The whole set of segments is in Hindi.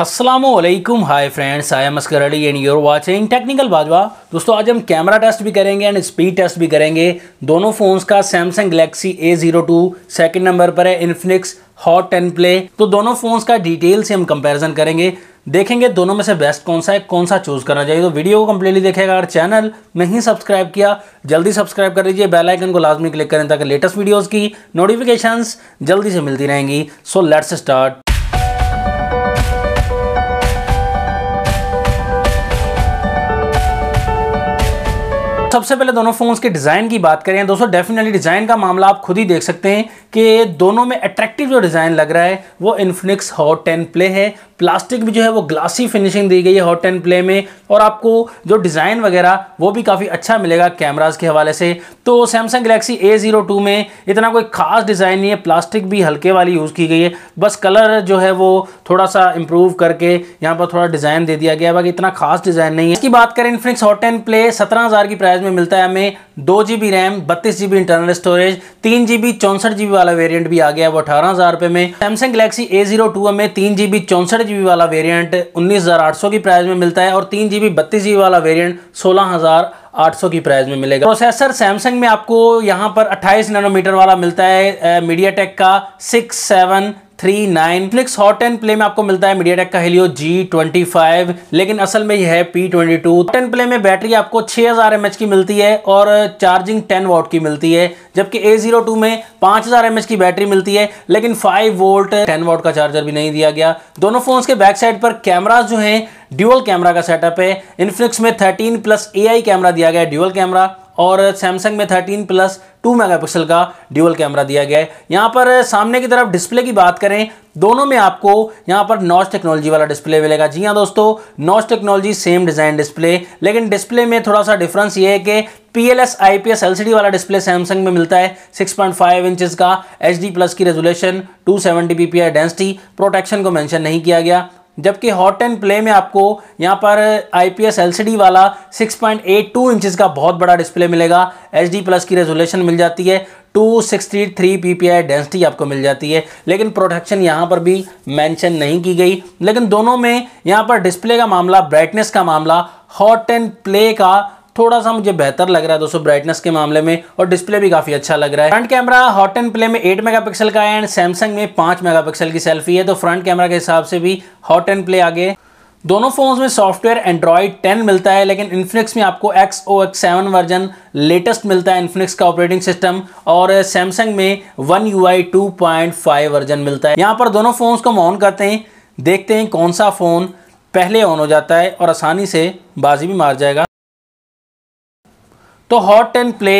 Aslam hi friends I am Askar Ali and you're watching technical Bajwa दोस्तों आज हम कैमरा टेस्ट भी करेंगे एंड स्पीड टेस्ट भी करेंगे दोनों फ़ोन्स का Samsung Galaxy A zero two second number पर है इन्फिनिक्स हॉट टेन प्ले तो दोनों फ़ोन्स का डिटेल से हम कंपैरिजन करेंगे देखेंगे दोनों में से बेस्ट कौन सा है कौन सा चूज़ करना चाहिए तो वीडियो को कम्प्लीटली देखेगा अगर चैनल नहीं सब्सक्राइब किया जल्दी सब्सक्राइब कर लीजिए बेल आइकन को लाजमी क्लिक करें ताकि लेटेस्ट वीडियोज़ की नोटिफिकेशन जल्दी से मिलती रहेंगी सो लेट्स स्टार्ट सबसे पहले दोनों फ़ोन्स के डिज़ाइन की बात करें दोस्तों डेफिनेटली डिज़ाइन का मामला आप खुद ही देख सकते हैं कि दोनों में अट्रैक्टिव जो डिज़ाइन लग रहा है वो इन्फिनिक्स हॉट टेन प्ले है प्लास्टिक भी जो है वो ग्लासी फिनिशिंग दी गई है हॉट टेन प्ले में और आपको जो डिज़ाइन वगैरह वो भी काफ़ी अच्छा मिलेगा कैमराज के हवाले से तो Samsung Galaxy A zero two में इतना कोई खास डिज़ाइन नहीं है प्लास्टिक भी हल्के वाली यूज़ की गई है बस कलर जो है वो थोड़ा सा इम्प्रूव करके यहाँ पर थोड़ा डिज़ाइन दे दिया गया बाकी इतना खास डिज़ाइन नहीं है इसकी बात करें इन्फिनिक्स हॉट टेन प्ले सत्रह की प्राइस में मिलता है हमें दो जी बी रैम बत्तीस जी बी इंटरनल स्टोरेज तीन जी बी चौंसठ जी बी वाला वेरिएंट भी आ गया है वो अठारह हज़ार रुपये में Samsung Galaxy A zero two हमें तीन जी बी चौंसठ जी बी वाला वेरिएंट उन्नीस हज़ार आठ सौ की प्राइस में मिलता है और तीन जी बी बत्तीस जी बी वाला वेरियंट सोलह हज़ार आठ सौ की प्राइस में मिलेगा प्रोसेसर सैमसंग में आपको यहाँ पर अट्ठाईस नैनोमीटर वाला मिलता है मीडिया टेक का सिक्स सेवन थ्री नाइन फ्लिक्स हॉट टेन प्ले में आपको मिलता है मीडिया का हेलियो जी ट्वेंटी फाइव लेकिन असल में यह है P twenty two ten play में बैटरी आपको छः हज़ार एम एच की मिलती है और चार्जिंग टेन वॉट की मिलती है जबकि ए जीरो टू में पाँच हज़ार एम एच की बैटरी मिलती है लेकिन फाइव वोल्ट टेन वोट का चार्जर भी नहीं दिया गया दोनों फोन के बैक साइड पर कैमराज जो है ड्यूअल कैमरा का सेटअप है इनफ्लिक्स में थर्टीन प्लस ए आई कैमरा दिया गया है ड्यूअल कैमरा और सैमसंग में थर्टीन प्लस 2 मेगापिक्सल का ड्यूअल कैमरा दिया गया है यहाँ पर सामने की तरफ डिस्प्ले की बात करें दोनों में आपको यहाँ पर नॉच टेक्नोलॉजी वाला डिस्प्ले मिलेगा जी हाँ दोस्तों notch technology same design display लेकिन डिस्प्ले में थोड़ा सा डिफरेंस ये है कि P L S I P S L C D वाला डिस्प्ले सैमसंग में मिलता है 6.5 पॉइंट इंचज़ का एच डी प्लस की resolution two seventy P P I density protection को मैंशन नहीं किया गया जबकि हॉट एंड प्ले में आपको यहाँ पर सी डी वाला 6.82 पॉइंट का बहुत बड़ा डिस्प्ले मिलेगा एच डी प्लस की रेजोल्यूशन मिल जाती है 263 आई डेंसिटी आपको मिल जाती है लेकिन प्रोडक्शन यहाँ पर भी मेंशन नहीं की गई लेकिन दोनों में यहाँ पर डिस्प्ले का मामला ब्राइटनेस का मामला हॉट एंड प्ले का थोड़ा सा मुझे बेहतर लग रहा है दोस्तों ब्राइटनेस के मामले में और डिस्प्ले भी काफ़ी अच्छा लग रहा है front camera hot and play में 8 मेगापिक्सल का है एंड सैमसंग में 5 मेगापिक्सल की सेल्फी है तो फ्रंट कैमरा के हिसाब से भी हॉट एंड प्ले आगे दोनों फोन्स में सॉफ्टवेयर एंड्रॉयड 10 मिलता है लेकिन इन्फिनिक्स में आपको एक्स ओ एक्स सेवन वर्जन लेटेस्ट मिलता है इन्फिनिक्स का ऑपरेटिंग सिस्टम और सैमसंग में one you I two point five version मिलता है यहाँ पर दोनों फोन्स को हम ऑन करते हैं देखते हैं कौन सा फ़ोन पहले ऑन हो जाता है और आसानी से बाजी भी मार जाएगा तो हॉट एंड प्ले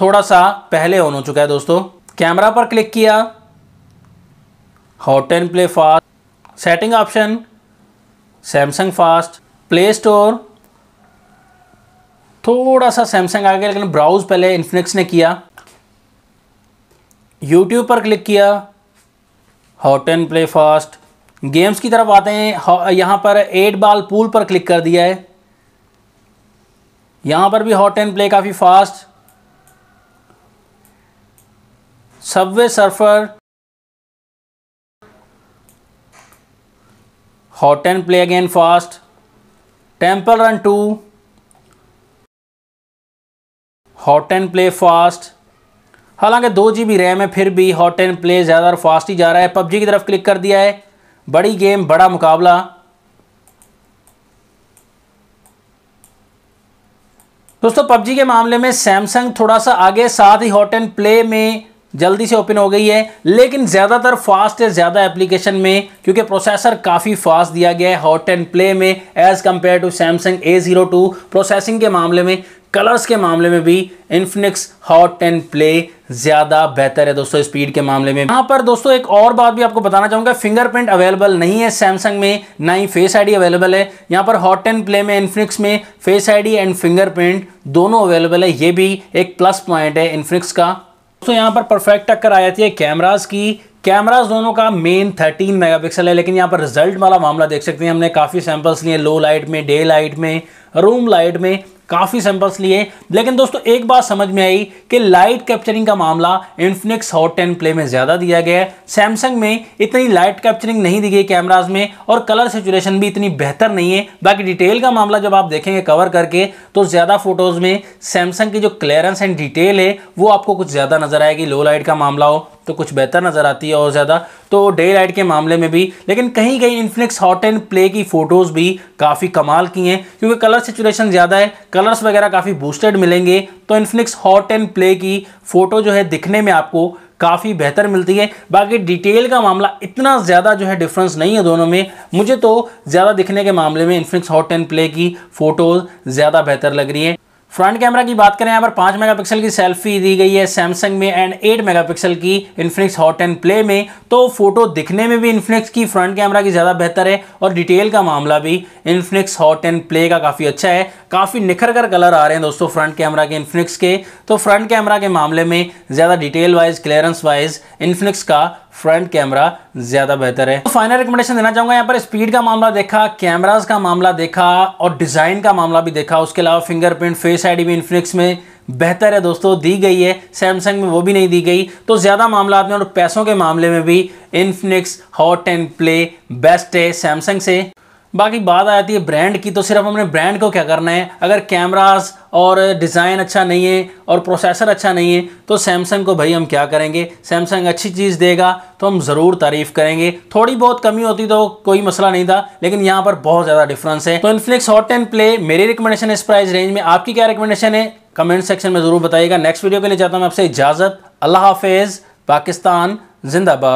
थोड़ा सा पहले ऑन हो चुका है दोस्तों कैमरा पर क्लिक किया hot and play fast setting option Samsung fast play store थोड़ा सा सैमसंग आ गया लेकिन ब्राउज पहले इन्फिनिक्स ने किया यूट्यूब पर क्लिक किया hot and play fast games की तरफ आते हैं यहाँ पर एट बाल पूल पर क्लिक कर दिया है यहाँ पर भी हॉट एंड प्ले काफ़ी fast subway surfer hot and play again fast temple run two hot and play fast हालांकि दो जी बी रैम है फिर भी हॉट एंड प्ले ज़्यादा फास्ट ही जा रहा है पबजी की तरफ क्लिक कर दिया है बड़ी गेम बड़ा मुकाबला दोस्तों पबजी के मामले में सैमसंग थोड़ा सा आगे साथ ही हॉट एंड प्ले में जल्दी से ओपन हो गई है लेकिन ज़्यादातर फास्ट है ज़्यादा एप्लीकेशन में क्योंकि प्रोसेसर काफ़ी फास्ट दिया गया है हॉट एंड प्ले में as compare to Samsung A zero two processing के मामले में कलर्स के मामले में भी इन्फिनिक्स हॉट टेन प्ले ज़्यादा बेहतर है दोस्तों स्पीड के मामले में यहां पर दोस्तों एक और बात भी आपको बताना चाहूंगा फिंगरप्रिंट अवेलेबल नहीं है सैमसंग में ना ही फेस आईडी अवेलेबल है यहाँ पर हॉट टेन प्ले में इन्फिनिक्स में फेस आईडी एंड फिंगरप्रिंट दोनों अवेलेबल है ये भी एक प्लस पॉइंट है इन्फिनिक्स का दोस्तों यहाँ पर परफेक्ट टक्कर आ जाती है कैमराज की कैमराज दोनों का मेन 13 मेगापिक्सल है लेकिन यहाँ पर रिजल्ट वाला मामला देख सकते हैं हमने काफ़ी सैंपल्स लिए लो लाइट में डे लाइट में रूम लाइट में काफ़ी सैंपल्स लिए लेकिन दोस्तों एक बात समझ में आई कि लाइट कैप्चरिंग का मामला इन्फिनिक्स हॉट टेन प्ले में ज़्यादा दिया गया है सैमसंग में इतनी लाइट कैप्चरिंग नहीं दी गई कैमराज में और कलर सिचुएशन भी इतनी बेहतर नहीं है बाकी डिटेल का मामला जब आप देखेंगे कवर करके तो ज़्यादा फोटोज़ में सैमसंग की जो क्लियरेंस एंड डिटेल है वो आपको कुछ ज़्यादा नज़र आएगी लो लाइट का मामला हो तो कुछ बेहतर नज़र आती है और ज़्यादा तो डे लाइट के मामले में भी लेकिन कहीं कहीं इन्फिनिक्स हॉट एंड प्ले की फ़ोटोज़ भी काफ़ी कमाल की हैं क्योंकि कलर कलर सिचुएशन ज़्यादा है कलर्स वगैरह काफ़ी बूस्टेड मिलेंगे तो इन्फिनिक्स हॉट एंड प्ले की फ़ोटो जो है दिखने में आपको काफ़ी बेहतर मिलती है बाकी डिटेल का मामला इतना ज़्यादा जो है डिफरेंस नहीं है दोनों में मुझे तो ज़्यादा दिखने के मामले में इन्फिनिक्स हॉट एंड प्ले की फ़ोटो ज़्यादा बेहतर लग रही है फ्रंट कैमरा की बात करें यहाँ पर पाँच मेगापिक्सल की सेल्फी दी गई है सैमसंग में एंड एट मेगापिक्सल की इन्फिनिक्स हॉट एंड प्ले में तो फोटो दिखने में भी इन्फिनिक्स की फ्रंट कैमरा की ज़्यादा बेहतर है और डिटेल का मामला भी इन्फिनिक्स हॉट एंड प्ले का काफ़ी अच्छा है काफ़ी निखर कर कलर आ रहे हैं दोस्तों फ्रंट कैमरा के इन्फिनिक्स के तो फ्रंट कैमरा के मामले में ज़्यादा detail wise clearance wise Infinix का फ्रंट कैमरा ज़्यादा बेहतर है तो फाइनल रिकमेंडेशन देना चाहूंगा यहाँ पर स्पीड का मामला देखा कैमराज का मामला देखा और डिज़ाइन का मामला भी देखा उसके अलावा फिंगरप्रिंट फेस आईडी भी इन्फिनिक्स में बेहतर है दोस्तों दी गई है सैमसंग में वो भी नहीं दी गई तो ज़्यादा मामला आपने और पैसों के मामले में भी Infinix hot and play best है सैमसंग से बाकी बात आ जाती है ब्रांड की तो सिर्फ हमने ब्रांड को क्या करना है अगर कैमरास और डिज़ाइन अच्छा नहीं है और प्रोसेसर अच्छा नहीं है तो सैमसंग को भाई हम क्या करेंगे सैमसंग अच्छी चीज़ देगा तो हम ज़रूर तारीफ़ करेंगे थोड़ी बहुत कमी होती तो कोई मसला नहीं था लेकिन यहाँ पर बहुत ज़्यादा डिफरेंस है तो इनफ्लिक्स हॉट एंड प्ले मेरी रिकमेंडेशन इस प्राइस रेंज में आपकी क्या रिकमेंडेशन है कमेंट सेक्शन में ज़रूर बताइएगा नेक्स्ट वीडियो के लिए चाहता हूँ आपसे इजाज़त अल्लाह हाफेज़ पाकिस्तान जिंदाबाद